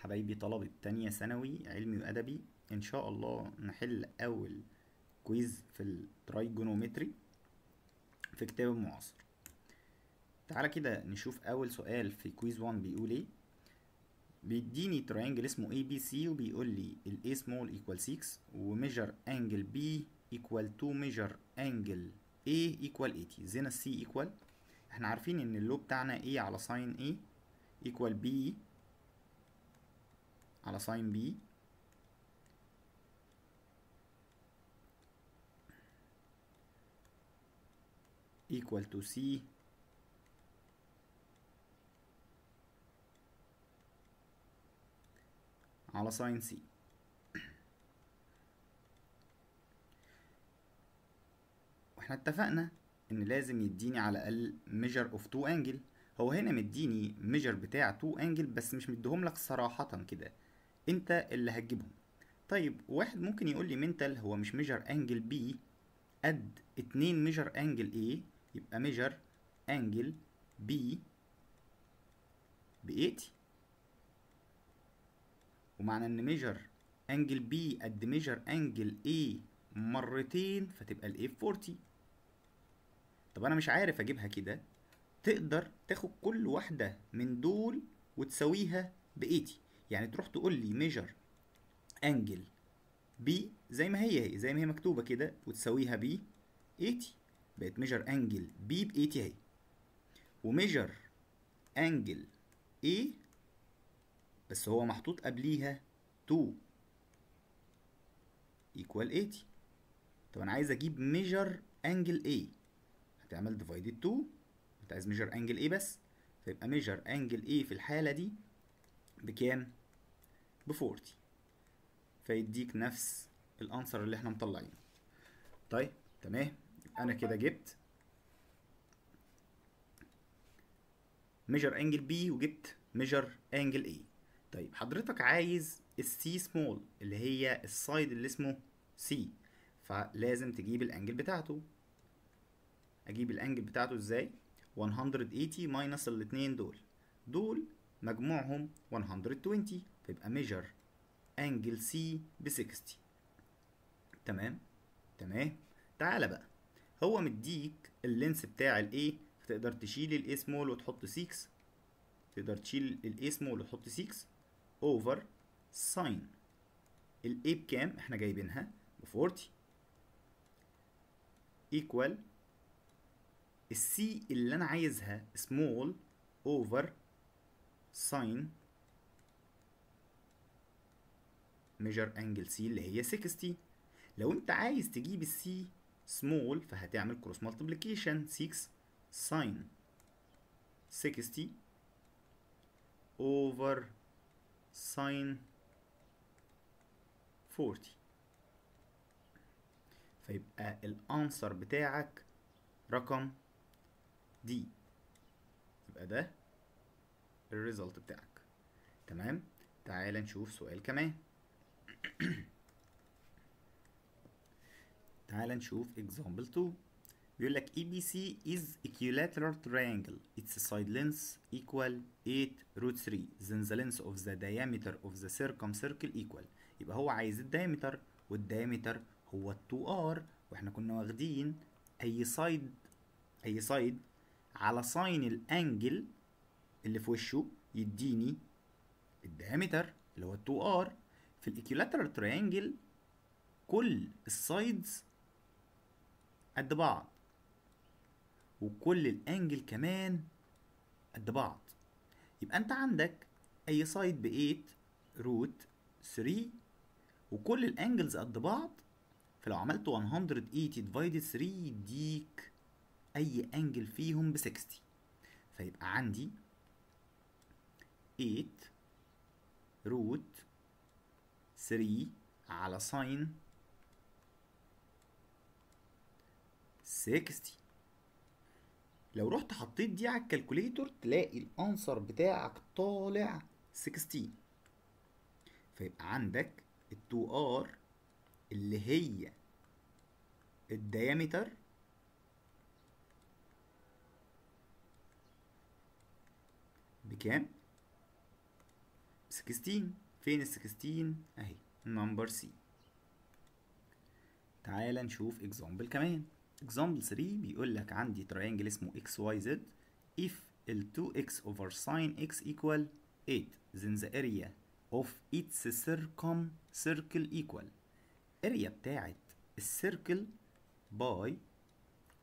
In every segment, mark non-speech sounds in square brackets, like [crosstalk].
حبايبي طلبة تانية ثانوي علمي وأدبي إن شاء الله نحل أول كويز في الترايجونومتري في كتاب المعاصر تعالى كده نشوف أول سؤال في كويز 1 بيقول إيه بيديني ترينجل اسمه ABC وبيقول لي ال A small equal 6 وميجر أنجل B equal 2 ميجر أنجل A equal 80 زينا C equal احنا عارفين ان اللوب بتاعنا A على ساين A equal B على ساين بي equal to C على ساين سي واحنا اتفقنا ان لازم يديني على الاقل ميجر اوف تو انجل هو هنا مديني ميجر بتاع تو انجل بس مش مديهم لك صراحة كده انت اللي هتجيبهم طيب واحد ممكن يقول لي منتال هو مش ميجر انجل بي قد اتنين ميجر انجل ايه يبقى ميجر انجل بي ب ومعنى ان ميجر انجل بي قد ميجر انجل ايه مرتين فتبقى الايه ب 40 طب انا مش عارف اجيبها كده تقدر تاخد كل واحده من دول وتساويها بايتي يعني تروح تقول لي ميجر انجل بي زي ما هي هي زي ما هي مكتوبه كده وتساويها ب 80 بقت ميجر انجل بي ب 80 اهي وميجر انجل اي بس هو محطوط قبليها 2 ايكوال 80 طب انا عايز اجيب ميجر انجل اي هتعمل ديفايدد 2 انت عايز ميجر انجل اي بس فيبقى ميجر انجل اي في الحاله دي بكام ب 40 فيديك نفس الانسر اللي احنا مطلعينه طيب تمام انا كده جبت ميجر انجل بي وجبت ميجر انجل اي طيب حضرتك عايز السي سمول اللي هي السايد اللي اسمه سي فلازم تجيب الانجل بتاعته اجيب الانجل بتاعته ازاي 180 ماينس الاتنين دول دول مجموعهم 120 فيبقى ميجر انجل سي ب 60 تمام تمام تعالى بقى هو مديك اللينس بتاع الاي فتقدر تشيل الاي سمول وتحط 6 تقدر تشيل الاي سمول وتحط 6 اوفر ساين الاي بكام احنا جايبينها ب 40 ايكوال السي اللي انا عايزها سمول اوفر ساين ميجر انجل سي اللي هي 60 لو انت عايز تجيب السي سمول فهتعمل كروس مالتيبليكيشن 6 ساين 60 اوفر ساين 40 فيبقى الانسر بتاعك رقم دي يبقى ده الريزلت بتاعك تمام تعال نشوف سؤال كمان [clears throat] تعال نشوف اكزامبل 2 بيقول لك سي e is equilateral triangle its side length ايكوال 8 root 3 then the length of the diameter of the سيركل ايكوال يبقى هو عايز الدايامتر والدايامتر هو 2r واحنا كنا واخدين اي سايد اي سايد على ساين الانجل اللي في وشه يديني الديامتر اللي هو 2 r في الايكيولاترال تريانجل كل السايدز قد بعض وكل الانجل كمان قد بعض يبقى انت عندك اي سايد ب 8 روت 3 وكل الانجلز قد بعض فلو عملت 180 ديفايدد 3 يديك اي انجل فيهم ب 60 فيبقى عندي 8 root 3 على sin 60 لو رحت حطيت دي على الكالكوليتور تلاقي الانسر بتاعك طالع 16 فيبقى عندك ال 2R اللي هي الديامتر بكام؟ 16 فين ال 16 اهي نمبر سي تعال نشوف اكزامبل كمان اكزامبل 3 بيقول لك عندي تريانجل اسمه اكس واي زد if ال 2x over ساين x equal 8 then the area of its circumcircle equal area بتاعت السيركل باي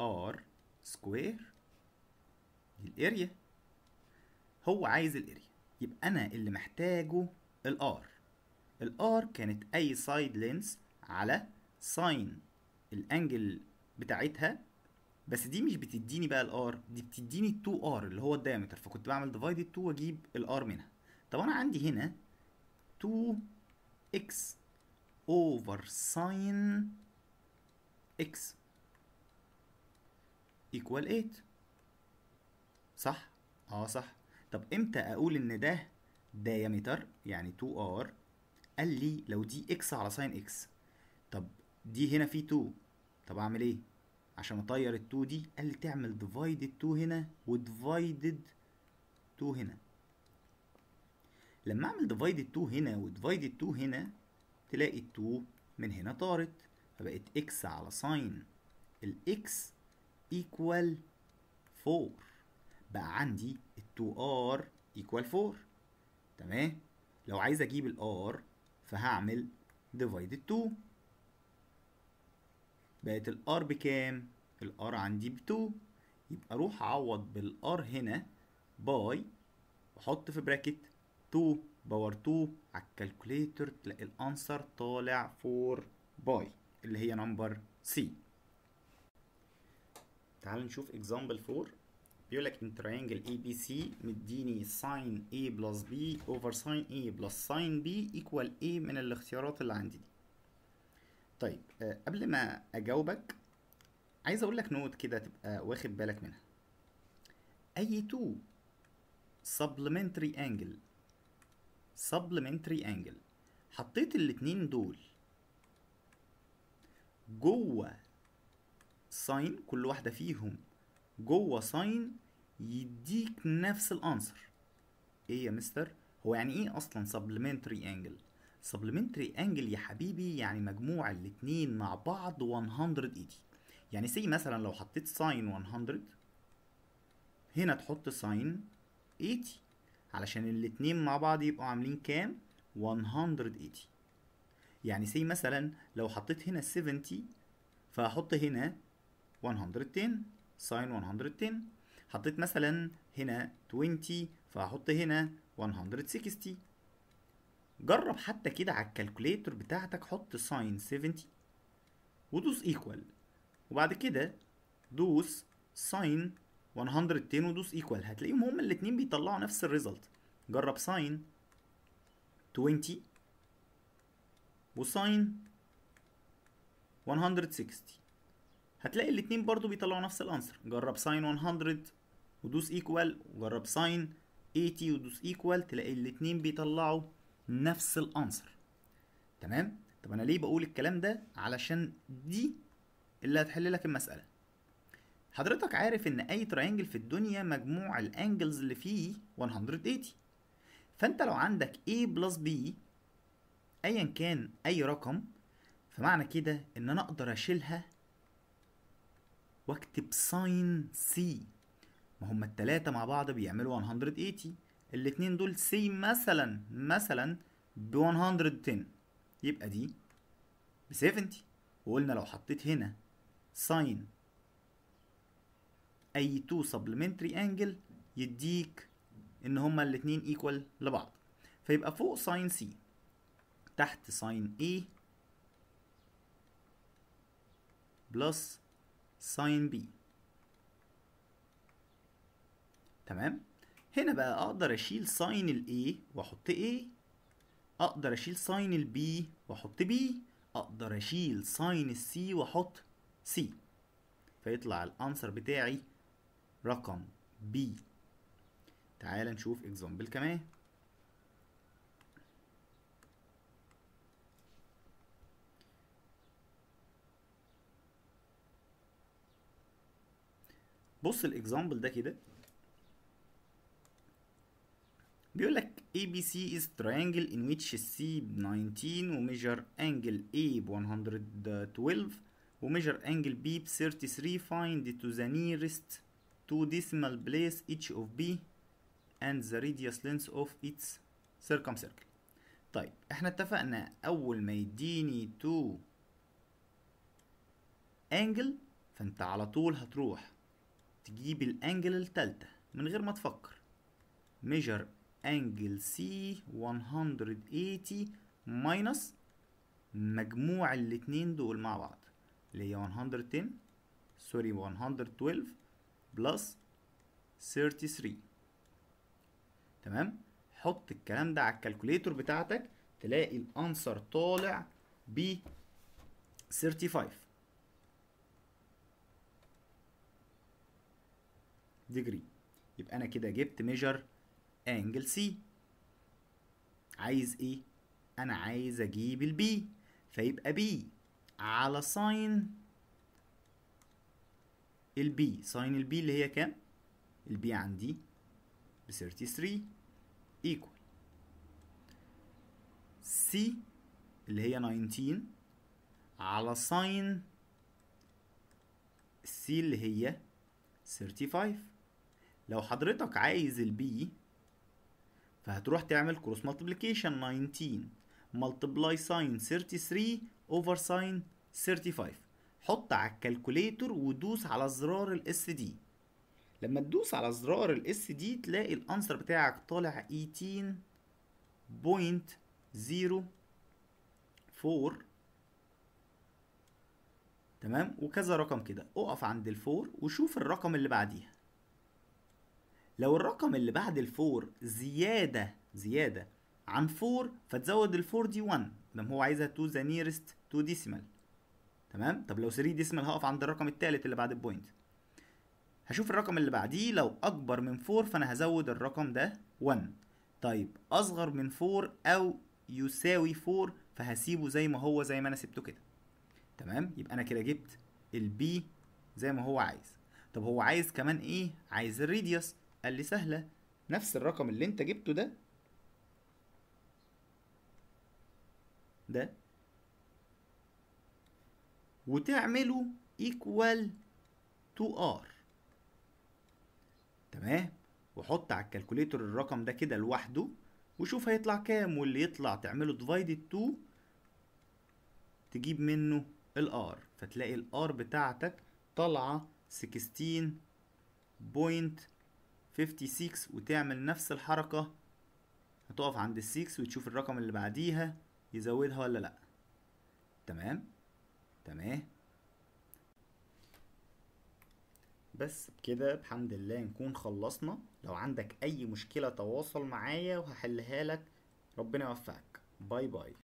r دي الاريا هو عايز الاريا يبقى انا اللي محتاجه الار الار كانت اي سايد لينس على ساين الانجل بتاعتها بس دي مش بتديني بقى الار دي بتديني 2 ار اللي هو الدايمتر فكنت بعمل ديفايد 2 واجيب الار منها طب انا عندي هنا 2 اكس اوفر ساين اكس ايكوال 8 صح اه صح طب امتى اقول ان ده دايمتر يعني 2r قال لي لو دي اكس على ساين اكس طب دي هنا في 2 طب اعمل ايه عشان اطير ال2 دي قال لي تعمل ديفايدد 2 هنا وديفايدد 2 هنا لما اعمل ديفايدد 2 هنا وديفايدد 2 هنا تلاقي ال2 من هنا طارت فبقت اكس على ساين الاكس ايكوال 4 بقى عندي 2R equal 4 تمام لو عايز اجيب الار فهعمل divided 2 بقت الار بكام الار عندي ب 2 يبقى اروح اعوض بالار هنا باي واحط في براكت 2 باور 2 على الكالكوليتر تلاقي الانسر طالع 4 باي اللي هي نمبر سي تعال نشوف اكزامبل 4 بيقول لك ان تريانجل اي بي سي مديني ساين اي بلس بي اوفر ساين اي بلس ساين بي ايكوال اي من الاختيارات اللي عندي دي طيب أه قبل ما اجاوبك عايز اقول لك نوت كده تبقى واخد بالك منها اي تو سبلمنتري انجل سبلمنتري انجل حطيت الاتنين دول جوه ساين كل واحده فيهم جوه ساين يديك نفس الانسر ايه يا مستر هو يعني ايه اصلا سبلمنتري انجل سبلمنتري انجل يا حبيبي يعني مجموع الاثنين مع بعض 180 يعني سي مثلا لو حطيت ساين 100 هنا تحط ساين 80 علشان الاثنين مع بعض يبقوا عاملين كام 180 يعني سي مثلا لو حطيت هنا 70 فهحط هنا 110 ساين 110 حطيت مثلا هنا 20 فهحط هنا 160 جرب حتى كده على الكالكوليتر بتاعتك حط ساين 70 ودوس ايكوال وبعد كده دوس ساين 110 ودوس ايكوال هتلاقيهم هما الاتنين بيطلعوا نفس الريزلت جرب ساين 20 وساين 160 هتلاقي الاتنين برضو بيطلعوا نفس الانسر جرب ساين 100 ودوس ايكوال وجرب ساين 80 ودوس ايكوال تلاقي الاتنين بيطلعوا نفس الانسر تمام طب انا ليه بقول الكلام ده علشان دي اللي هتحل لك المساله حضرتك عارف ان اي تراينجل في الدنيا مجموع الانجلز اللي فيه 180 فانت لو عندك a بلس b ايا كان اي رقم فمعنى كده ان انا اقدر اشيلها واكتب ساين سي ما هما التلاتة مع بعض بيعملوا 180 الاتنين دول سي مثلا مثلا ب 110 يبقى دي ب 70 وقلنا لو حطيت هنا ساين اي تو سبلمنتري انجل يديك ان هما الاتنين ايكوال لبعض فيبقى فوق ساين سي تحت ساين اي بلس ساين بي تمام هنا بقى اقدر اشيل ساين الاي واحط اي اقدر اشيل ساين البي واحط بي اقدر اشيل ساين السي واحط سي فيطلع الانسر بتاعي رقم بي تعال نشوف اكزامبل كمان بص الاكزامبل ده كده بيقول لك ABC is triangle in which C ب 19 وميجر angle A ب 112 وميجر angle B ب 33 find to the nearest two decimal place each of B and the radius length of its circumcircle طيب احنا اتفقنا اول ما يديني two angle فانت على طول هتروح تجيب الانجل التالتة من غير ما تفكر ميجر انجل سي 180 ماينس مجموع الاتنين دول مع بعض اللي هي 110 سوري 112 بلس 33 تمام حط الكلام ده على الكالكوليتور بتاعتك تلاقي الانسر طالع ب 35 ديجري يبقى انا كده جبت ميجر انجل سي عايز ايه انا عايز اجيب البي فيبقى بي على ساين البي ساين البي اللي هي كام البي عندي ب 33 ايكوال سي اللي هي 19 على ساين سي اللي هي 35 لو حضرتك عايز البي فهتروح تعمل كروس مالتيبليكيشن 19 مالتبلاي ساين 33 اوفر ساين 35 حط على الكالكوليتر ودوس على زرار الاس دي لما تدوس على زرار الاس دي تلاقي الانسر بتاعك طالع 18.04 تمام وكذا رقم كده اقف عند الفور وشوف الرقم اللي بعديها لو الرقم اللي بعد الفور زيادة زيادة عن 4 فتزود ال 4 دي 1 لما هو عايزها تو ذا نيرست تو ديسيمال تمام طب لو 3 ديسيمال هقف عند الرقم الثالث اللي بعد البوينت هشوف الرقم اللي بعديه لو اكبر من 4 فانا هزود الرقم ده 1 طيب اصغر من 4 او يساوي 4 فهسيبه زي ما هو زي ما انا سبته كده تمام يبقى انا كده جبت البي زي ما هو عايز طب هو عايز كمان ايه عايز الريديوس قال لي سهلة نفس الرقم اللي انت جبته ده ده وتعمله equal to r تمام وحط على الكالكوليتر الرقم ده كده لوحده وشوف هيطلع كام واللي يطلع تعمله divided to تجيب منه الار فتلاقي الار بتاعتك طالعه 16.5 56 وتعمل نفس الحركة هتقف عند ال 6 وتشوف الرقم اللي بعديها يزودها ولا لأ تمام تمام بس بكده بحمد الله نكون خلصنا لو عندك أي مشكلة تواصل معايا وهحلها لك ربنا يوفقك باي باي